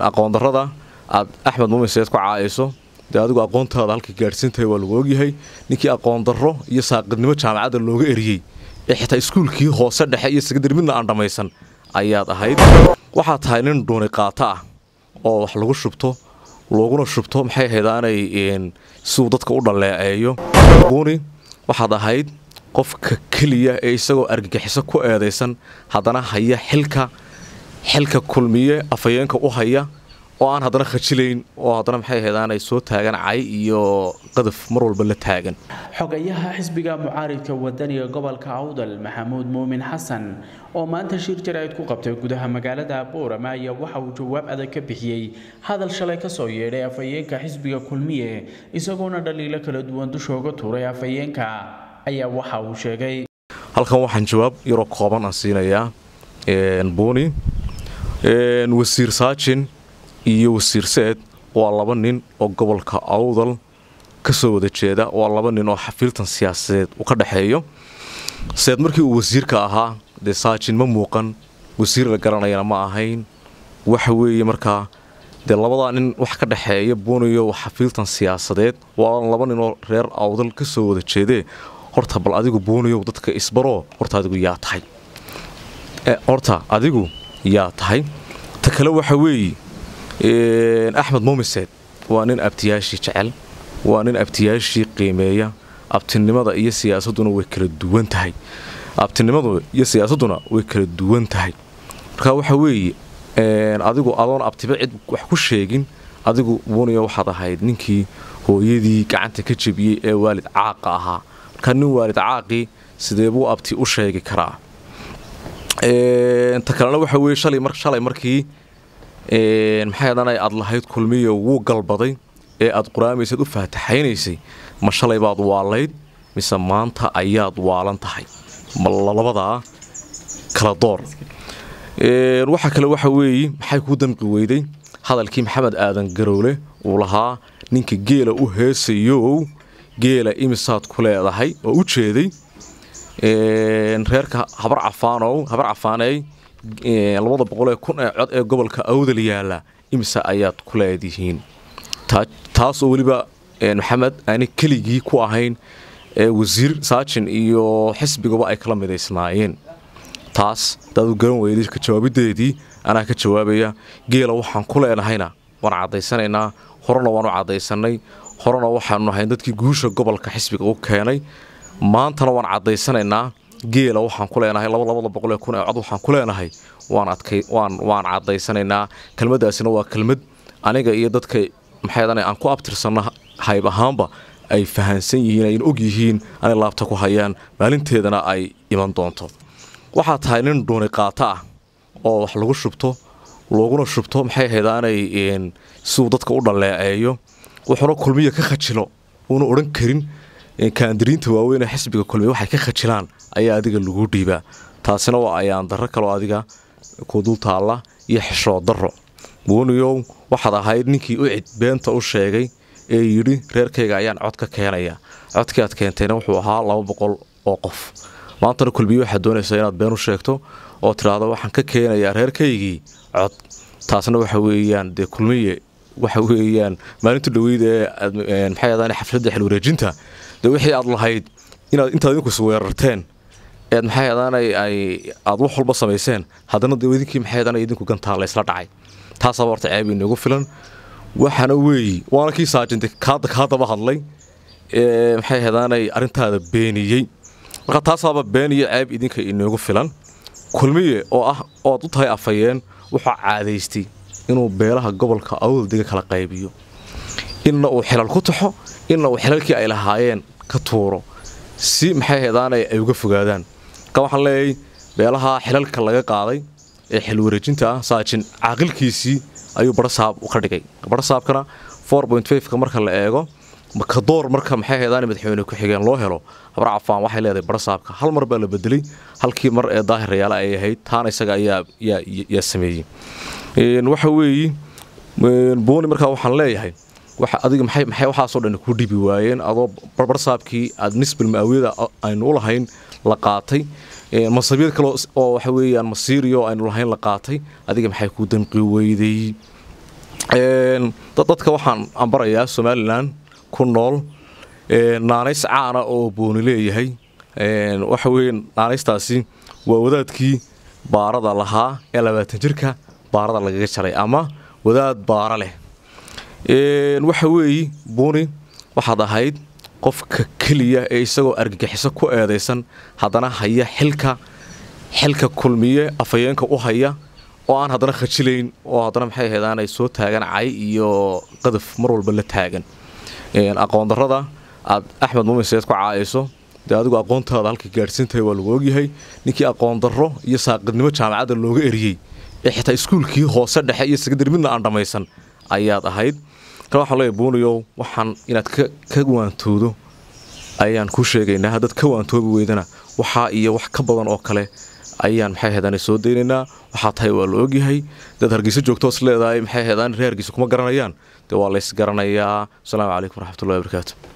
aqoon darada aad axmed muumin seed ku caayiso dee adigu aqoontaada halka gaadhsiintahay waa lagu ogyahay ninkii aqoondaro iyo saaqidnimo jaamacadda looga eriyey ee xitaa iskuulkii hoose dhexe iyo sekadari midna aan dhammaysan ayaad ahayd waxaad tahay nin dhuuni qaata ah oo wax lagu shubto looguna shubto maxay haydaanay siuu dadka u dhaleeceeyo duuni waxaad ahayd qofka keliya ee isagoo argagixiso ku eedaysan haddana haya xilka xilka kulmiye afhayeenka u haya oo aan haddana khajilayn oo haddana maxay ahayd soo taagan cay iyo qadaf mar walba la taagan xogayaha xisbiga mucaaridka wadaniga gobolka awdal maxamuud muumin xasan oo maanta shir jaraa'id ku qabtay gudaha magaalada boorama ayaa waxa uu jawaab adag ka bixiyey hadal shalay ka soo yeedhay afhayeenka xisbiga kulmiye isagoona dhaliilo kala duwan dushooga tuuray afhayeenka ayaa waxa uu sheegay halkan waxaan jawaab yaroo kooban aan siinayaa buuni wasiir saajin iyo wasiir seed waa laba nin oo gobolka awdal kasoo soo wada jeeda waa laba nin oo xafiiltan siyaasadeed uu dhexeeyo seed markii uu wasiirka ahaa dee saajin ma muuqan wasiir la garanayana ma ahayn waxa weeye markaa dee labadaa nin wax ka dhexeeya buuniyo xafiiltan siyaasadeed waa laba nin reer awdal ka wada jeedee horta bal adigu buuniyow dadka isbaroo horta adigu yaa tahay e, horta adigu yaa tahay ta kale waxa weeye axmed muumiseed waa nin abtiyaashii jecel waa nin abtiyaashii qiimeeya abtinimada iyo siyaasaduna way kala duwan tahay abtinimadu iyo siyaasaduna way kala duwan tahay marka waxa weeye adigu adoon abtiba cid wax ku sheegin adigu buuniyo waxaad ahayd ninkii hooyadii gacanta ka jebiyey ee waalid caaqa ahaa markaa nin waalid caaqii sideebuu abti u sheegi karaa ta kalena waxa weye shalay markii maxay dhanay aad lahayd kulmiyo wuu galbaday ee aad quraamaysad u faataxaynaysay ma shalay baad waalayd mise maanta ayaad waalan tahay malabadaa kala door waxaa kale waxa weeye maxay kuu damqi weyday hadalkii maxamed aadan garowle uu lahaa ninka geela u heesayow geela imisaad ku leedahay oo u jeeday reerka habar cafaanow habar cafaaney labada boqol ee kun ee cod ee gobolka awdal yaala imise ayaad ku leedihiin taasoo weliba maxamed aani keligii ku ahayn wasiir saajin iyo xisbigaba ay kala midaysnaayeen taas daadu garan weyday ka jawaabideedii anaa ka jawaabaya geela waxaan ku leenahayna waan cadaysanaynaa horena waanu cadaysanay horena waxaanu nahayn dadkii guusha gobolka xisbiga u keenay maantana waan cadaysanaynaa geela waxaan ku leenahay labalabada cod waxaan ku leenahay waan cadaysanaynaa kelmadaasina waa kelmad aniga iyo dadka maxaydana aan ku abtirsanno hayb ahaanba ay fahansan yihiin ayna og yihiin anay laabta ku hayaan maalinteedana ay iman doonto waxaa tahay nin dhuuni qaato ah oo wax lagu shubto looguna shubto maxay ahayd aanay siduu dadka u dhalleeceeyo wuxuuna kulmiya ka khajilo uuna odhan karin kaandiriinta waaweyn ee xisbiga kulmiya waxay ka khajilaan ayaa adiga lagu dhiibaa taasina waa ayaan darro kaloo adiga kudultaalla iyo xishood darro muuniyow waxaad ahayd ninkii ucid beenta u sheegay ee yidhi reerkayga ayaan cod ka keenaya codkii aad keentayna wuxuu ahaa laba boqol oo qof maantana kulmiye waxaad doonaysaa inaad been u sheegto oo tidhaahdo waxaan ka keenayaa reerkaygii cod taasna waxa weeyaan dee kulmiye waxa weeyaan maalinta dhaweyd ee maxay aadaan xafladda xilwareejinta dee wixii aad lahayd inaad intaad idinku isweerarteen eed maxay adaanay ay aada wax walba samayseen haddana dee idinkii maxay adaan idinku gantaa laysla dhacay taasaaba horta ceeb inoogu filan waxaana weeyi waana kii saajinta kaada kaadaba hadlay ee maxay adaanay arrintaada beeniyey marka taasaaba been ceeb idinka inoogu filan kulmiye oo ah oad u tahay afayeen wuxuu caadaystay inuu beelaha gobolka awdaldiga kala qaybiyo inna uu xilal ku taxo inna uu xilalkii ay lahaayeen ka tuuro si maxay hedaanay ay uga fogaadaan marka waxaan leeyahay beelaha xilalka laga qaaday ee xil wareejinta ah saajin caaqilkiisii ayuu barhsaab ka dhigay barhsaabkana ka marka la eego ka marka maxay hedaana madaxweyne ku-xigeen loo helo habar cafaan waxay leedahay barhsaabka hal mar baa la bedelay halkii mar ee daahir rayaale ay ahayd taana isaga ayaa yaa sameeyey waxa weeye buuni markaa waxaan leeyahay adiga maxay waxaasoo dhan ku dhibi waayeen adoo barbarsaabkii aad nisbal ma'awiyada aynu u lahayn la qaatay masabyad kale oo waxa weeyaan masiiriyo aynu lahayn la qaatay adiga maxay ku danqi weyday dadka waxaan ambarayaa somalilan ku nool naanays caana oo booni leeyahay waxa weye naanaystaasi waa wadaadkii baarada lahaa ee labaatan jirka baarada lagaga jaray ama wadaad baara leh waxa weeye buuni waxaad ahayd qofka keliya ee isagoo argagixiso ku eedaysan haddana haya xilka xilka kulmiye afhayeenka u haya oo aan haddana khajilayn oo haddana maxay ahayd aanay soo taagan cay iyo qadaf mar walba la taagan aqoon darrada aad axmed muumin ku caayayso dee adigu aqoontaada halkay gaadhsiintahay waa lagu ogyahay ninkii aqoon iyo saaqidnimo jaamacadda looga eriyey xitaa iskuulkii hoose dhexe iyo sekadari midna aan dhammaysan ayaad ahayd kalwaxaaleya buuniyow waxaan inaad ka waantoodo ayaan ku sheegaynaa haddaad ka waantoobi weydana waxaa iyo wax ka badan oo kale ayaan maxay heedaan soo daynaynaa waxaa tahay waa la ogyahay dad hargeysa joogto leedahay maxay heedaan ree hargeysa kuma garanayaan dee waa lays asalaamu calaykum waraxmatullahi wabarakaatu